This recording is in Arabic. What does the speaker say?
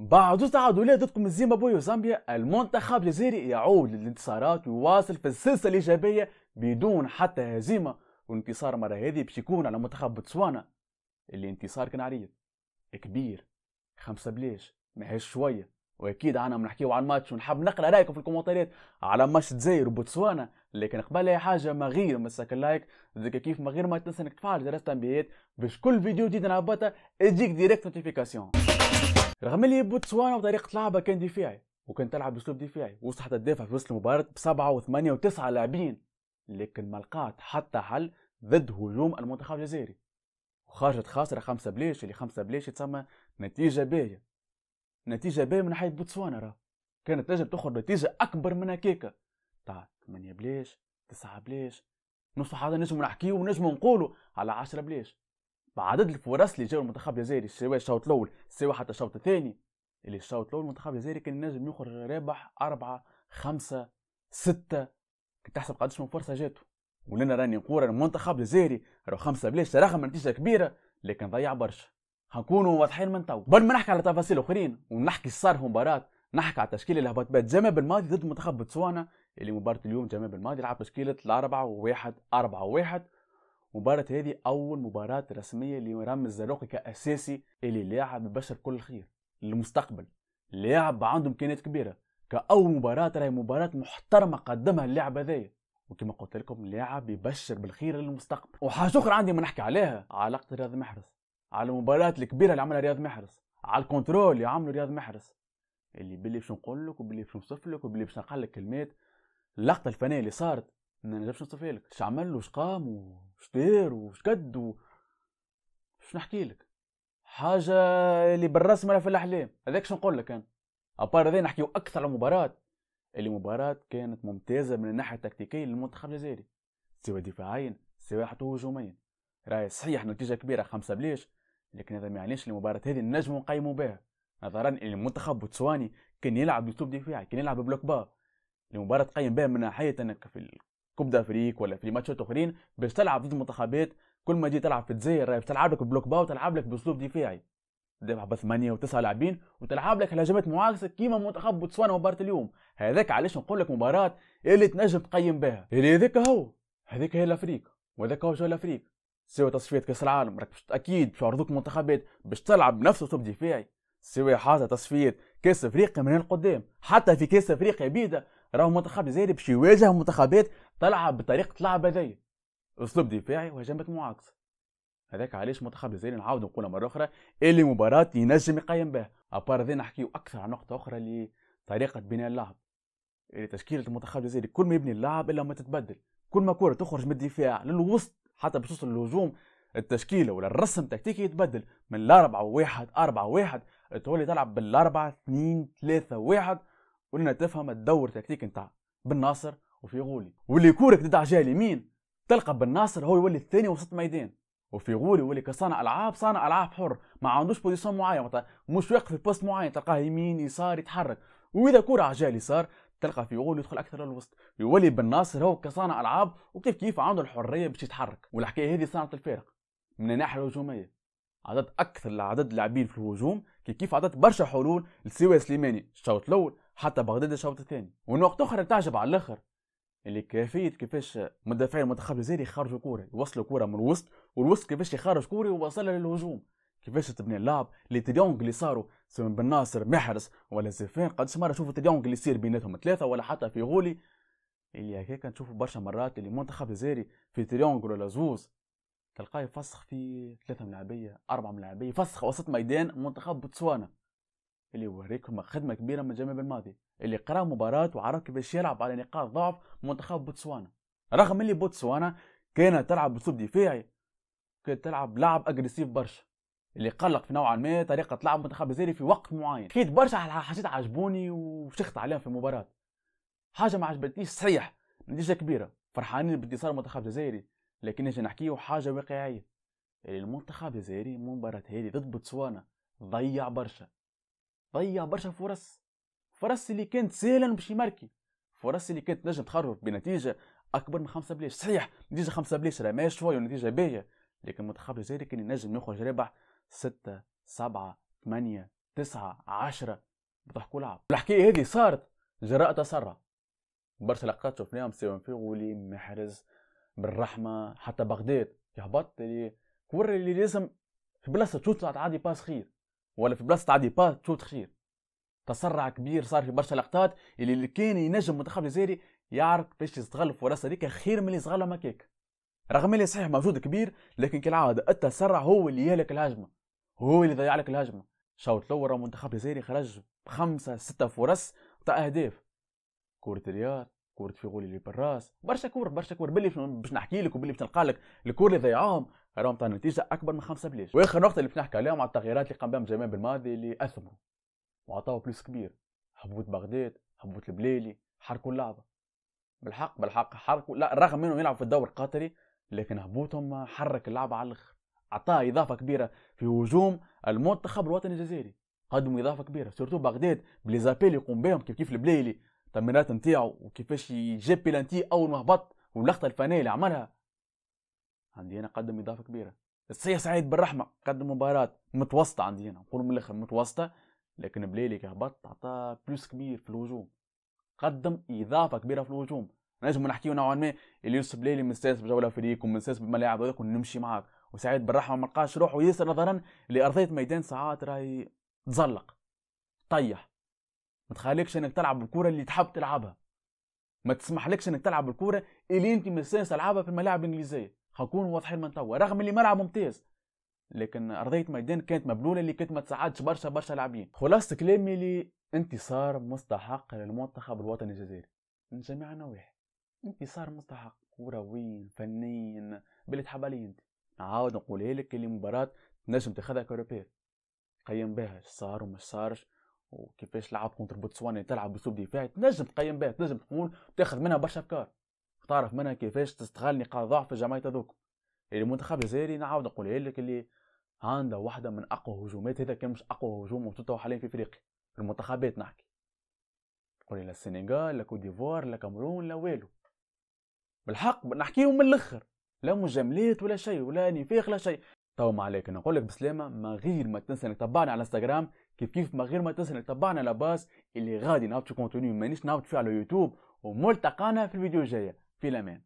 بعد تعادلية ضد زيمبابوي وزامبيا المنتخب الجزائري يعود للانتصارات ويواصل في السلسلة الإيجابية بدون حتى هزيمة وانتصار مرة هذه باش يكون على منتخب بوتسوانا اللي انتصار كان عريض كبير خمسة بلاش ماهيش شوية واكيد عنا بنحكيو على الماتش ونحب نقرا رايكم في الكومنتات على ماتش الجزائر وبوتسوانا لكن قبل اي حاجه ما غير مسك اللايك ذيك كيف ما غير ما تنسى انك تفعل جرس التنبيهات باش كل فيديو جديد نعبطه يجيك ديريكت نوتيفيكاسيون رغم اللي بوتسوانا وطريقه لعبها كان دفاعي وكان تلعب باسلوب دفاعي وصل حتى تدافع في وسط المباراه بسبعه وثمانيه وتسعه لاعبين لكن ما لقات حتى حل ضد هجوم المنتخب الجزائري وخرجت خاسره خمسه بلاش اللي خمسه بلاش تسمى نتيجه باهيه نتيجه باهيه من ناحيه بوتسوانا راه كانت تنجم تخرج نتيجه اكبر من هكاكا تاع طيب، ثمانية بلاش تسعة بلاش نصف حاجه نجمو نحكيو ونجمو نقولو على عشرة بلاش بعدد الفرص اللي جاو المنتخب الجزائري سواء الشوط الاول سواء حتى الشوط الثاني اللي الشوط الاول المنتخب الجزائري كان نجم يخرج رابح أربعة خمسة ستة كنت تحسب قداش من فرصة جاتو ولنا راني نقول المنتخب الجزائري راهو خمسة بلاش رغم نتيجة كبيرة لكن ضيع برشا هنكونوا واضحين من تو قبل ما نحكي على تفاصيل اخرين ونحكي صار مباراة نحكي على التشكيلة اللي هبط بات جمال بالماضي ضد منتخب بوتسوانا اللي مباراة اليوم جمال بالماضي لعب تشكيلة الأربعة وواحد أربعة وواحد مباراة هذه أول مباراة رسمية لرامي الزروقي كأساسي اللي لاعب يبشر كل الخير للمستقبل لاعب عنده إمكانيات كبيرة كأول مباراة راهي مباراة محترمة قدمها اللاعب هذايا وكما قلت لكم لاعب يبشر بالخير للمستقبل وحاجة أخرى عندي ما نحكي عليها علاقة رياض محرز على المباراة الكبيرة اللي عملها رياض محرز على الكنترول اللي عمله رياض محرز اللي باللي باش نقول لك وباللي باش نوصف لك وباللي باش نقل لك كلمات اللقطة الفنية اللي صارت ما نجمش نوصفها لك شعمل وش قام و... وش داير وش كد شو نحكي لك حاجه اللي بالرسم ولا في الاحلام هذاك شو نقول لك انا ابار هذا نحكيو اكثر مباراه اللي مباراه كانت ممتازه من الناحيه التكتيكيه للمنتخب الجزائري سواء دفاعيا سواء حتى هجوميا راهي صحيح نتيجه كبيره خمسه بليش لكن هذا ما يعنيش المباراه هذه النجم نقيموا بها نظرا ان المنتخب البوتسواني كان يلعب باسلوب دفاعي كان يلعب بلوك بار المباراه تقيم بها من ناحيه انك في كوب دافريك ولا في ماتشات اخرين باش تلعب ضد منتخبات كل ما تجي تلعب في الجزائر تلعب لك بلوك باو تلعب لك باسلوب دفاعي تلعب بثمانية وتسعة لاعبين وتلعب لك هجمات معاكسة كيما منتخب بوتسوانا مباراة اليوم هذاك علاش نقول لك مباراة اللي تنجم تقيم بها اللي هذاك هو هذاك هي الافريق وهذاك هو جو الافريق سوى تصفيات كاس العالم راك اكيد باش يعرضوك منتخبات باش تلعب بنفس اسلوب دفاعي سوى حاجة تصفيات كاس افريقيا من القدام حتى في كاس افريقيا بيدا راهو منتخب جزائري باش يواجه منتخبات تلعب بطريقه لعب هذيا اسلوب دفاعي وهجمات معاكسه هذاك علاش منتخب الجزائري نعاود نقولها مره اخرى اللي مباراه ينجم يقيم بها ابار ذي نحكيو اكثر عن نقطه اخرى اللي طريقه بناء اللعب اللي تشكيله المنتخب الجزائري كل ما يبني اللعب الا ما تتبدل كل ما كره تخرج من الدفاع للوسط حتى بخصوص الهجوم التشكيله ولا الرسم التكتيكي يتبدل من الأربعة واحد أربعة واحد تولي تلعب بالأربعة اثنين ثلاثة واحد ولنا تفهم الدور التكتيك نتاع بن ناصر وفي غولي واللي كورك تدع جهه اليمين تلقى بن ناصر هو يولي الثاني وسط ميدان وفي غولي يولي كصانع العاب صانع العاب حر ما عندوش بوزيسيون معين مش واقف في بوست معين تلقاه يمين يسار يتحرك واذا كوره على جهه اليسار تلقى في غول يدخل اكثر للوسط يولي بن ناصر هو كصانع العاب وكيف كيف عنده الحريه باش يتحرك والحكايه هذه صنعت الفارق من الناحيه الهجوميه عدد اكثر لعدد اللاعبين في الهجوم كيف كيف برشا حلول لسوا سليماني الشوط الاول حتى بغداد الشوط الثاني ونقطة أخرى تعجب على الآخر اللي كيفية كيفاش مدافعين المنتخب الجزائري يخرجوا كورة يوصلوا كورة من الوسط والوسط كيفاش يخرج كورة ويوصلها للهجوم كيفاش تبني اللعب لي تريونغ اللي صاروا سواء بن ناصر محرز ولا زيفان قداش مرة تشوفوا تريونغ اللي يصير بيناتهم ثلاثة ولا حتى في غولي اللي هكاك نشوفوا برشا مرات اللي منتخب الجزائري في تريونغ ولا زوز تلقاه يفسخ في ثلاثة ملاعبية أربعة ملاعبية فسخ يفسخ وسط ميدان منتخب بوتسوانا اللي يوريكم خدمة كبيرة من جميع الماضي اللي قرأ مباراة وعرف كيفاش يلعب على نقاط ضعف منتخب بوتسوانا رغم اللي بوتسوانا كانت تلعب بأسلوب دفاعي كانت تلعب لعب أجريسيف برشا اللي قلق في نوعا ما طريقة لعب منتخب الجزائري في وقت معين خيت برشا حاجات عجبوني وشخت عليهم في المباراة حاجة ما عجبتنيش صحيح نتيجة كبيرة فرحانين بانتصار المنتخب الجزائري لكن نجي نحكيه حاجة واقعية اللي المنتخب الجزائري المباراة هذه ضد بوتسوانا ضيع برشا ضيع برشا فرص فرص اللي كانت سهلا باش يماركي فرص اللي كانت نجم تخرج بنتيجه اكبر من خمسه بلاش صحيح نتيجه خمسه بلاش راه ماشي شويه ونتيجه باهيه لكن منتخب الجزائري كان ينجم يخرج رابح ستة سبعة ثمانية تسعة عشرة بضحكوا لعب الحكاية هذه صارت جراء تسرع برشا لقطات شفناهم سواء في غولي محرز بالرحمة حتى بغداد يهبط اللي كور اللي لازم في بلاصة تشوط عادي باس خير ولا في بلاصه عادي با تو خير تسرع كبير صار في برشا لقطات اللي, اللي كان ينجم المنتخب الجزائري يعرف باش يستغل الفرص هذيك خير من اللي يستغلها مكيك رغم اللي صحيح موجود كبير لكن كالعاده التسرع هو اللي يهلك الهجمه هو اللي ضيع لك الهجمه شوط الاول المنتخب الجزائري خرج بخمسه سته فرص تاع اهداف كره الرياض كره في غولي اللي بالراس برشا كور برشا كور باللي باش نحكي لك وباللي باش نلقى لك الكور اللي ضيعوهم راهم عطانا نتيجه اكبر من خمسه بلاش واخر نقطه اللي باش نحكي عليهم على التغييرات اللي قام بهم جمال بالماضي اللي اثموا وعطاوا بلوس كبير هبوط بغداد هبوط البلالي حركوا اللعبه بالحق بالحق حركوا لا رغم انهم يلعبوا في الدور القطري لكن هبوطهم حرك اللعبه على الاخر اعطاه اضافه كبيره في هجوم المنتخب الوطني الجزائري قدموا اضافه كبيره سورتو بغداد بليزابيل يقوم بهم كيف كيف البلالي التمريرات نتاعو وكيفاش يجيب بيلانتي اول ما هبط واللقطه الفنيه اللي عملها عندي هنا قدم اضافه كبيره السي سعيد بالرحمه قدم مباراه متوسطه عندي هنا نقول من الاخر متوسطه لكن بليلي كهبط عطاه بلوس كبير في الهجوم قدم اضافه كبيره في الهجوم نجم نحكيو نوعا ما اليوس بليلي مستانس بجوله فريق ومستانس بالملاعب هذوك ونمشي معاك وسعيد بالرحمه ما لقاش روحه ياسر نظرا لارضيه ميدان ساعات راهي تزلق طيح ما تخليكش انك تلعب الكره اللي تحب تلعبها ما تسمحلكش انك تلعب الكره اللي انت مستانس تلعبها في الملاعب الانجليزيه حكونوا واضحين من توا رغم اللي ملعب ممتاز لكن ارضيه ميدان كانت مبلوله اللي كانت ما تساعدش برشا برشا لاعبين خلاصه كلامي لي انتصار مستحق للمنتخب الوطني الجزائري من جميع النواحي انتصار مستحق كرويا فنيا باللي تحب عليه انت نعاود نقولها لك اللي مباراه تنجم تاخذها كوروبير قيم بها صار وما صارش وكيفاش لعب كونتر بوتسوانا تلعب باسلوب دفاعي تنجم تقيم بها تنجم تقول تاخذ منها برشا افكار تعرف منها كيفاش تستغل نقاط ضعف الجمعية هذوك المنتخب الجزائري نعاود نقول لك اللي عنده واحدة من أقوى هجومات هذا كان مش أقوى هجوم موجود حاليا في أفريقيا المنتخبات نحكي قولي لا السنغال لا كوت ديفوار لا كامرون لا والو بالحق نحكيهم من الاخر لا مجاملات ولا شيء ولا نفاق لا شيء تو طيب ما عليك نقول لك بسلامه ما غير ما تنسى انك تبعنا على انستغرام كيف كيف ما غير ما تنسى انك تبعنا لاباس اللي غادي في كونتوني مانيش نعاود فيه على يوتيوب وملتقانا في الفيديو الجايه في الأمان